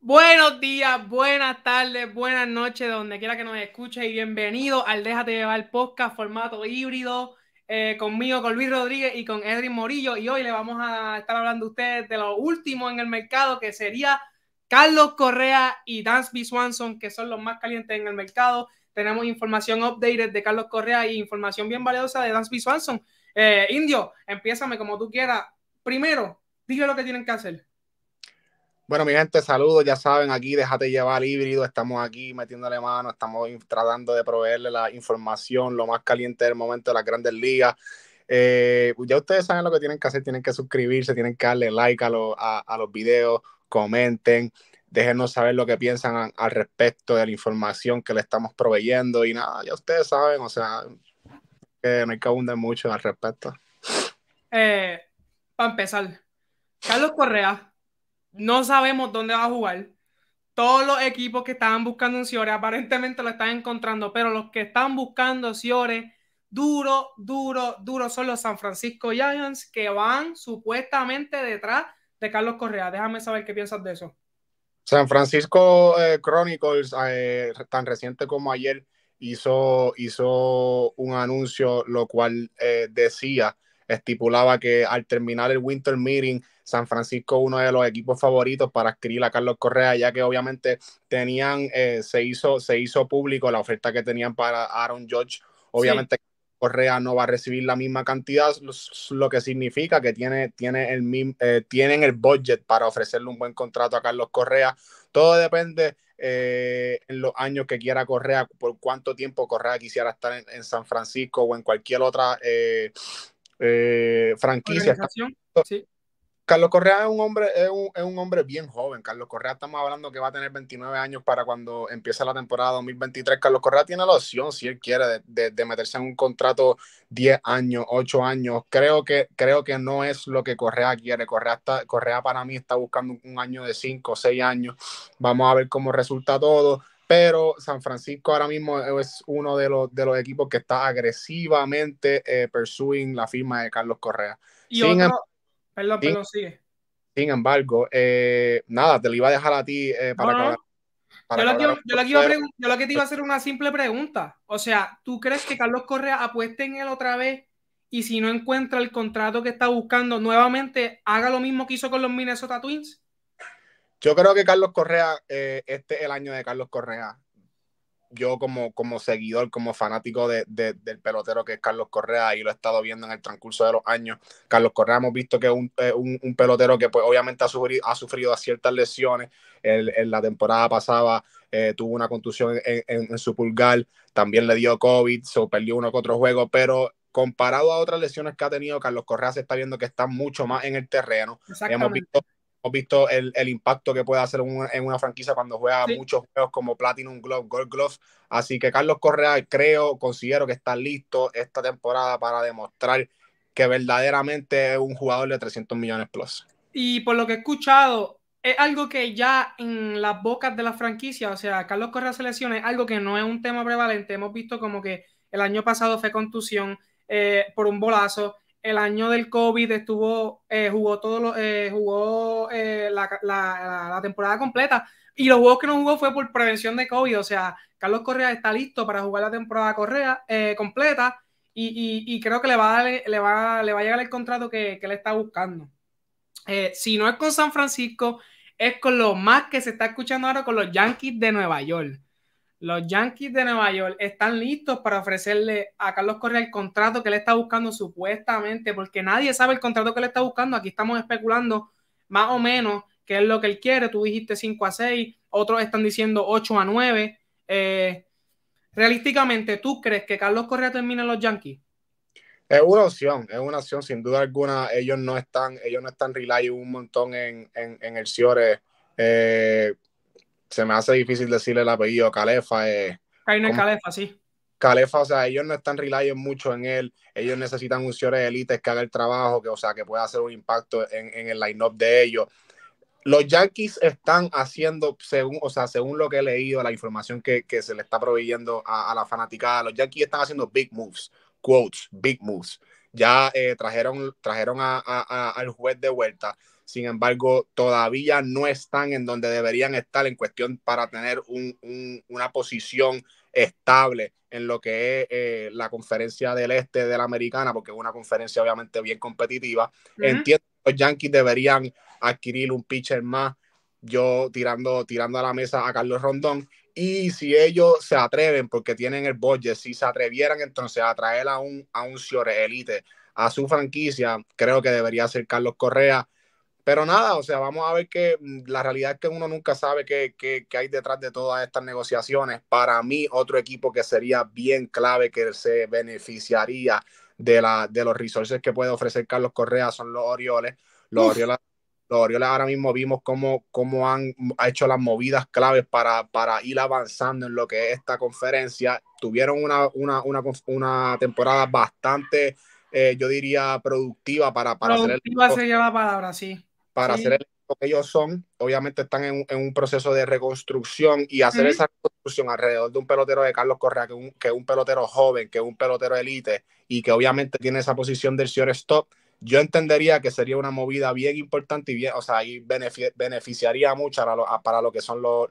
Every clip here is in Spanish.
Buenos días, buenas tardes, buenas noches, donde quiera que nos escuche y bienvenido al Déjate Llevar Podcast, formato híbrido, eh, conmigo, con Luis Rodríguez y con Edwin Morillo. Y hoy le vamos a estar hablando a ustedes de lo último en el mercado, que sería Carlos Correa y Dansby Swanson, que son los más calientes en el mercado. Tenemos información updated de Carlos Correa y información bien valiosa de Dansby Swanson. Eh, Indio, empiézame como tú quieras. Primero, dime lo que tienen que hacer. Bueno, mi gente, saludos. Ya saben, aquí déjate llevar híbrido. Estamos aquí metiéndole mano, estamos tratando de proveerle la información, lo más caliente del momento de las grandes ligas. Eh, ya ustedes saben lo que tienen que hacer, tienen que suscribirse, tienen que darle like a, los videos, comenten, déjenos saber lo que piensan al respecto de la información que le estamos proveyendo y nada, ya ustedes saben, o sea, que no hay que abundar mucho al respecto. Eh, para empezar, Carlos Correa no sabemos dónde va a jugar. Todos los equipos que estaban buscando un Ciore aparentemente lo están encontrando, pero los que están buscando Ciore duro, duro, duro son los San Francisco Giants que van supuestamente detrás de Carlos Correa. Déjame saber qué piensas de eso. San Francisco eh, Chronicles, eh, tan reciente como ayer, hizo, hizo un anuncio lo cual eh, decía estipulaba que al terminar el Winter Meeting, San Francisco uno de los equipos favoritos para adquirir a Carlos Correa, ya que obviamente tenían, eh, se, hizo, se hizo público la oferta que tenían para Aaron George. Obviamente Correa no va a recibir la misma cantidad, lo que significa que tiene, tiene el, eh, tienen el budget para ofrecerle un buen contrato a Carlos Correa. Todo depende eh, en los años que quiera Correa, por cuánto tiempo Correa quisiera estar en, San Francisco o en cualquier otra eh, Franquicia. Carlos Correa es un hombre, es un, hombre bien joven. Carlos Correa estamos hablando que va a tener 29 años para cuando empiece la temporada 2023. Carlos Correa tiene la opción, si él quiere, de, meterse en un contrato 10 años, 8 años. Creo que, creo que no es lo que Correa quiere. Correa, está, Correa para mí está buscando un año de 5, 6 años. Vamos a ver cómo resulta todo pero San Francisco ahora mismo es uno de los, de los equipos que está agresivamente eh, pursuing la firma de Carlos Correa. Y sin, otro, em-, perdón, sin, sigue. Sin embargo, eh, nada, te lo iba a dejar a ti eh, para, Acabar, yo, lo que, te iba a hacer una simple pregunta. O sea, ¿tú crees que Carlos Correa apueste en él otra vez y si no encuentra el contrato que está buscando, nuevamente haga lo mismo que hizo con los Minnesota Twins? Yo creo que Carlos Correa, eh, este es el año de Carlos Correa. Yo como, como seguidor, como fanático de, del pelotero que es Carlos Correa, y lo he estado viendo en el transcurso de los años, Carlos Correa hemos visto que es un, pelotero que pues, obviamente ha sufrido, ha sufrido ciertas lesiones. en la temporada pasada eh, tuvo una contusión en, su pulgar, también le dio COVID, se perdió uno que otro juego, pero comparado a otras lesiones que ha tenido, Carlos Correa se está viendo que está mucho más en el terreno. Hemos visto hemos visto el, impacto que puede hacer en una franquicia cuando juega muchos juegos como Platinum Glove, Gold Glove. Así que Carlos Correa, creo, considero que está listo esta temporada para demostrar que verdaderamente es un jugador de 300 millones plus. Y por lo que he escuchado, es algo que ya en las bocas de la franquicia, o sea, Carlos Correa se es algo que no es un tema prevalente. Hemos visto como que el año pasado fue contusión eh, por un bolazo el año del COVID estuvo, eh, jugó todo lo, eh, jugó eh, la, temporada completa. Y los juegos que no jugó fue por prevención de COVID. O sea, Carlos Correa está listo para jugar la temporada Correa, completa. Y, creo que le va, a le, va, le va a llegar el contrato que, que le está buscando. si no es con San Francisco, es con lo más que se está escuchando ahora con los Yankees de Nueva York los Yankees de Nueva York están listos para ofrecerle a Carlos Correa el contrato que él está buscando supuestamente, porque nadie sabe el contrato que él está buscando. Aquí estamos especulando más o menos qué es lo que él quiere. Tú dijiste 5 a 6, otros están diciendo 8 a 9. Eh, realísticamente, ¿tú crees que Carlos Correa termina en los Yankees? Es una opción, es una opción, sin duda alguna. Ellos no están, ellos no están relying un montón en, el Ciore. Eh, se me hace difícil decirle el apellido, Calefa. no es Calefa, sí. Calefa, o sea, ellos no están relying mucho en él, ellos necesitan un señor de élite que haga el trabajo, que, o sea, que pueda hacer un impacto en, en el line-up de ellos. Los Yankees están haciendo, según, o sea, según lo que he leído, la información que, que se le está proveyendo a, a, la fanaticada, los Yankees están haciendo big moves, quotes, big moves. Ya eh, trajeron, trajeron a, al juez de vuelta sin embargo, todavía no están en donde deberían estar en cuestión para tener una posición estable en lo que es eh, la conferencia del este de la americana, porque es una conferencia obviamente bien competitiva. Entiendo que los Yankees deberían adquirir un pitcher más, yo tirando, tirando a la mesa a Carlos Rondón. Y si ellos se atreven, porque tienen el budget, si se atrevieran entonces a traer a un, a un Elite a su franquicia, creo que debería ser Carlos Correa pero nada, o sea, vamos a ver que mm, la realidad es que uno nunca sabe qué, hay detrás de todas estas negociaciones. Para mí, otro equipo que sería bien clave, que se beneficiaría de, la, de los resources que puede ofrecer Carlos Correa, son los Orioles. Los Orioles, los Orioles ahora mismo vimos cómo, cómo han mm, hecho las movidas claves para, para ir avanzando en lo que es esta conferencia. Tuvieron una, una, temporada bastante, eh, yo diría, productiva para, para sería la palabra, sí para hacer el que ellos son. Obviamente están en, un proceso de reconstrucción y hacer esa reconstrucción alrededor de un pelotero de Carlos Correa, que, es un pelotero joven, que es un pelotero élite y que obviamente tiene esa posición del stop yo entendería que sería una movida bien importante y bien, o sea, ahí beneficiaría mucho para lo que son los,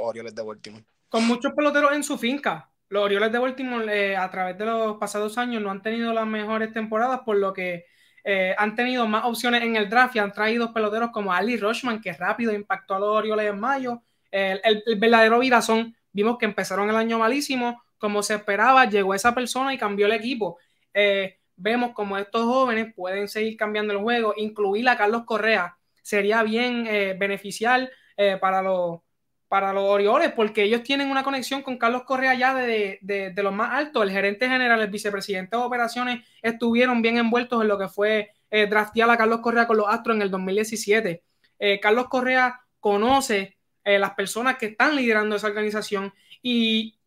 Orioles de Baltimore. Con muchos peloteros en su finca. Los Orioles de Baltimore eh, a través de los pasados años no han tenido las mejores temporadas, por lo que eh, han tenido más opciones en el draft y han traído peloteros como Ali Rochman, que rápido impactó a los Orioles en mayo. El, verdadero verdadero Virazón, vimos que empezaron el año malísimo, como se esperaba, llegó esa persona y cambió el equipo. Eh, vemos como estos jóvenes pueden seguir cambiando el juego, incluir a Carlos Correa sería bien eh, beneficial eh, para los para los Orioles, porque ellos tienen una conexión con Carlos Correa ya de, de, los más altos. El gerente general, el vicepresidente de operaciones, estuvieron bien envueltos en lo que fue eh, draftear a Carlos Correa con los Astros en el 2017. Eh, Carlos Correa conoce eh, las personas que están liderando esa organización y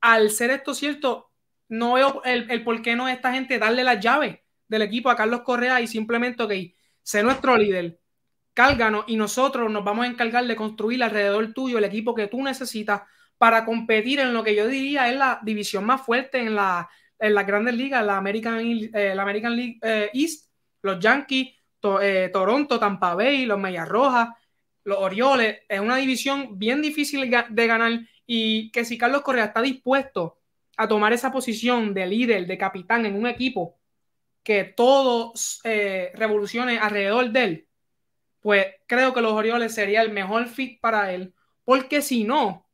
al ser esto cierto, no veo el, el por qué no esta gente darle las llaves del equipo a Carlos Correa y simplemente, que sé nuestro líder, gano y nosotros nos vamos a encargar de construir alrededor tuyo el equipo que tú necesitas para competir en lo que yo diría es la división más fuerte en la, en las grandes ligas, la American, eh, League eh, East, los Yankees, eh, Toronto, Tampa Bay, los Medias Rojas, los Orioles. Es una división bien difícil de ganar y que si Carlos Correa está dispuesto a tomar esa posición de líder, de capitán en un equipo que todo revolucione alrededor de él, pues creo que los Orioles sería el mejor fit para él, porque si no,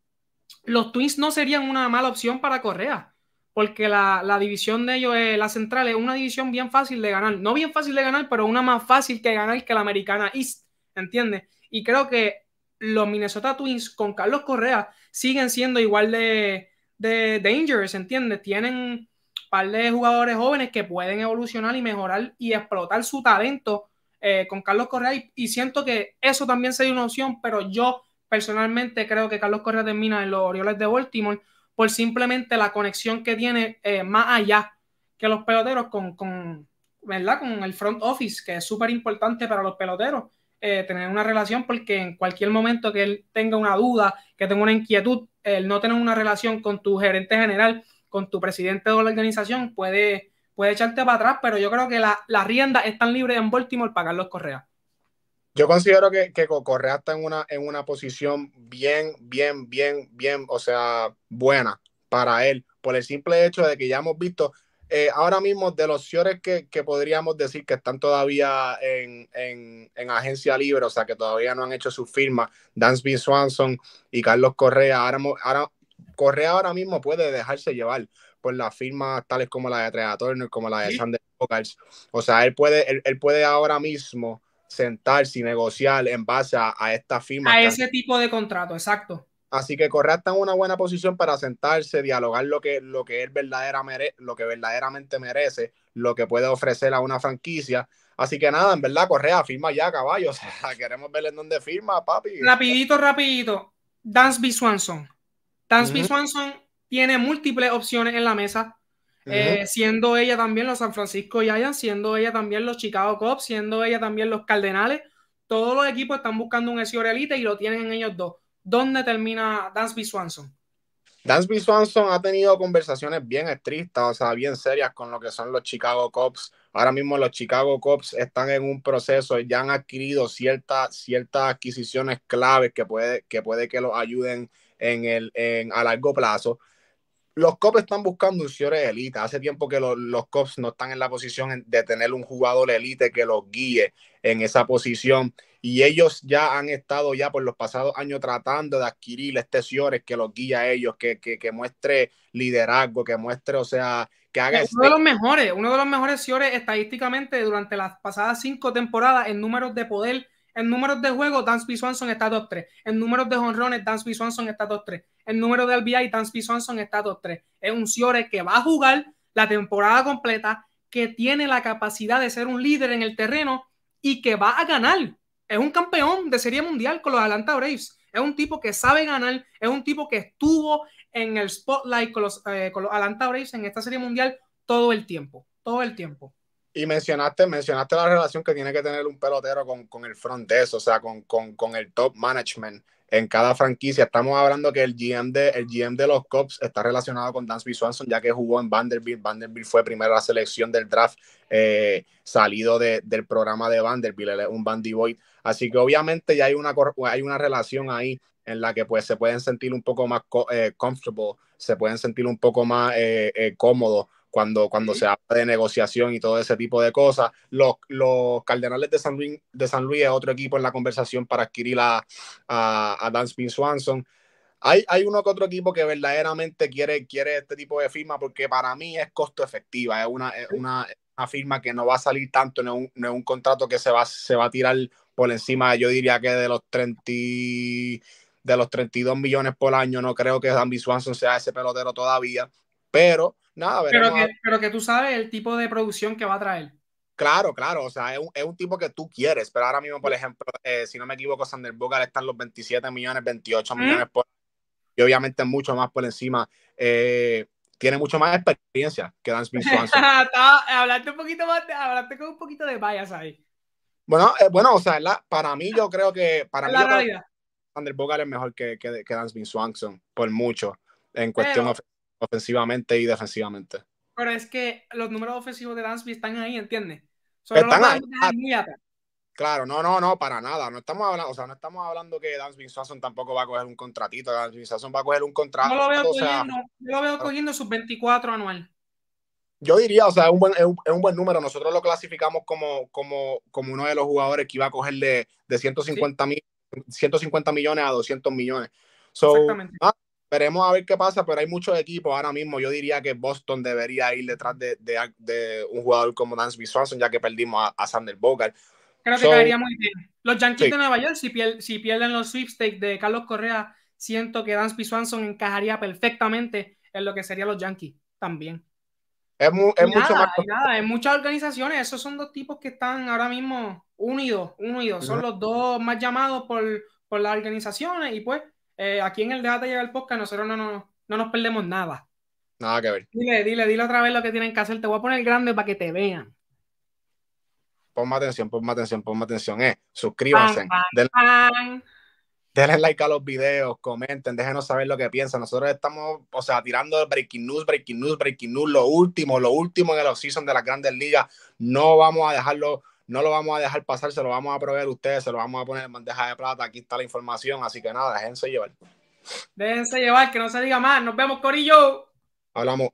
los Twins no serían una mala opción para Correa, porque la, división de ellos, es, eh, la central, es una división bien fácil de ganar, no bien fácil de ganar, pero una más fácil que ganar que la americana East, ¿entiendes? Y creo que los Minnesota Twins con Carlos Correa siguen siendo igual de, de dangerous, ¿entiendes? Tienen un par de jugadores jóvenes que pueden evolucionar y mejorar y explotar su talento eh, con Carlos Correa y, siento que eso también sería una opción, pero yo personalmente creo que Carlos Correa termina en los Orioles de Baltimore por simplemente la conexión que tiene eh, más allá que los peloteros con, con, ¿verdad? con el front office, que es súper importante para los peloteros. Eh, tener una relación porque en cualquier momento que él tenga una duda, que tenga una inquietud, el no tener una relación con tu gerente general, con tu presidente de la organización, puede puede echarte para atrás, pero yo creo que las riendas están libres en Baltimore para Carlos Correa. Yo considero que, Correa está en una, en una posición bien, bien, bien, bien, o sea, buena para él, por el simple hecho de que ya hemos visto eh, ahora mismo de los señores que, podríamos decir que están todavía en, agencia libre, o sea, que todavía no han hecho su firma, Dansby Swanson y Carlos Correa, ahora, Correa ahora mismo puede dejarse llevar por las firmas tales como la de Trea como la de ¿Sí? O sea, él puede, él, puede ahora mismo sentarse y negociar en base a, esta firma. A ese tipo de contrato, exacto. Así que Correa está en una buena posición para sentarse, dialogar lo que, lo que él merece, lo que verdaderamente merece, lo que puede ofrecer a una franquicia. Así que nada, en verdad, Correa, firma ya, caballo. O queremos ver en dónde firma, papi. Rapidito, rapidito. Dansby Swanson. Dansby Swanson tiene múltiples opciones en la mesa, eh, siendo ella también los San Francisco Giants, siendo ella también los Chicago Cubs, siendo ella también los Cardenales. Todos los equipos están buscando un SEO elite y lo tienen en ellos dos. ¿Dónde termina Dansby Swanson? Dansby Swanson ha tenido conversaciones bien estrictas, o sea, bien serias con lo que son los Chicago Cubs. Ahora mismo los Chicago Cubs están en un proceso, ya han adquirido ciertas adquisiciones claves que puede, que puede que los ayuden en el, en, a largo plazo. Los Cops están buscando un señor elite. Hace tiempo que los, Cops no están en la posición de tener un jugador élite que los guíe en esa posición. Y ellos ya han estado ya por los pasados años tratando de adquirir este señor que los guíe a ellos, que, que, muestre liderazgo, que muestre, o sea, que haga... uno de los este mejores, uno de los mejores señores estadísticamente durante las pasadas cinco temporadas en números de poder en números de juego, Dansby Swanson está 2 3. En números de jonrones, Dansby Swanson está 2 3. En números de RBI, Dansby Swanson está 2 3. Es un Ciore que va a jugar la temporada completa, que tiene la capacidad de ser un líder en el terreno y que va a ganar. Es un campeón de Serie Mundial con los Atlanta Braves. Es un tipo que sabe ganar, es un tipo que estuvo en el spotlight con los eh, Atlanta Braves en esta Serie Mundial todo el tiempo, todo el tiempo. Y mencionaste, mencionaste la relación que tiene que tener un pelotero con, con el front desk, o sea, con, con, con, el top management en cada franquicia. Estamos hablando que el GM de, el GM de los Cubs está relacionado con Dansby Swanson, ya que jugó en Vanderbilt. Vanderbilt fue primera selección del draft eh, salido del programa de Vanderbilt, él es un Bandy Boy. Así que obviamente ya hay una, hay una relación ahí en la que pues se pueden sentir un poco más eh, comfortable, se pueden sentir un poco más eh, eh cómodos cuando, cuando se habla de negociación y todo ese tipo de cosas. Los, los Cardenales de San, Luis, de San Luis es otro equipo en la conversación para adquirir a, a, Dan Spin Swanson. Hay, hay, uno que otro equipo que verdaderamente quiere, quiere este tipo de firma porque para mí es costo efectiva, es una, una, firma que no va a salir tanto, no es un, contrato que se va, se va a tirar por encima, yo diría que de los 30 de los 32 millones por año, no creo que Danby Swanson sea ese pelotero todavía. Pero nada, pero que, pero que tú sabes el tipo de producción que va a traer. Claro, claro, o sea, es un, tipo que tú quieres, pero ahora mismo, por ejemplo, eh, si no me equivoco, Sander Boga están los 27 millones, 28 ¿Mm? millones y obviamente mucho más por encima. Eh, tiene mucho más experiencia que Dance Swanson. hablaste un poquito más, hablaste con un poquito de bias ahí. Bueno, eh, bueno, o sea, para mí yo creo que para mí Sander Bogart es mejor que, que, que Swanson por mucho en cuestión pero, ofensivamente y defensivamente. Pero es que los números ofensivos de Dansby están ahí, ¿entiendes? están ahí. Claro, no, no, no, para nada. No estamos hablando, o sea, no estamos hablando que Dansby Swanson tampoco va a coger un contratito. Dansby Swanson va a coger un contrato. lo veo, cogiendo, yo lo veo cogiendo sus 24 anuales, Yo diría, o sea, es un buen, número. Nosotros lo clasificamos como, como, uno de los jugadores que iba a coger de, 150, 150 millones a 200 millones. Exactamente. Ah, veremos a ver qué pasa, pero hay muchos equipos ahora mismo. Yo diría que Boston debería ir detrás de, de, un jugador como Dansby Swanson, ya que perdimos a, a Sander Bogart. Creo que caería muy bien. Los Yankees de Nueva York, si, pierden los sweepstakes de Carlos Correa, siento que Dansby Swanson encajaría perfectamente en lo que serían los Yankees también. Es, mucho más. en muchas organizaciones, esos son dos tipos que están ahora mismo unidos, unidos. Son los dos más llamados por, por las organizaciones y pues eh, aquí en el llega el Podcast nosotros no, no, no nos perdemos nada. Nada que ver. Dile, dile, dile otra vez lo que tienen que hacer. Te voy a poner grande para que te vean. Ponme atención, ponme atención, ponme atención. Eh, suscríbanse. Denle like a los videos, comenten, déjenos saber lo que piensan. Nosotros estamos, o sea, tirando breaking news, breaking news, breaking news, lo último, lo último en el off-season de las grandes ligas. No vamos a dejarlo no lo vamos a dejar pasar, se lo vamos a proveer a ustedes, se lo vamos a poner en bandeja de plata, aquí está la información, así que nada, déjense llevar. Déjense llevar, que no se diga más, nos vemos Corillo. Hablamos.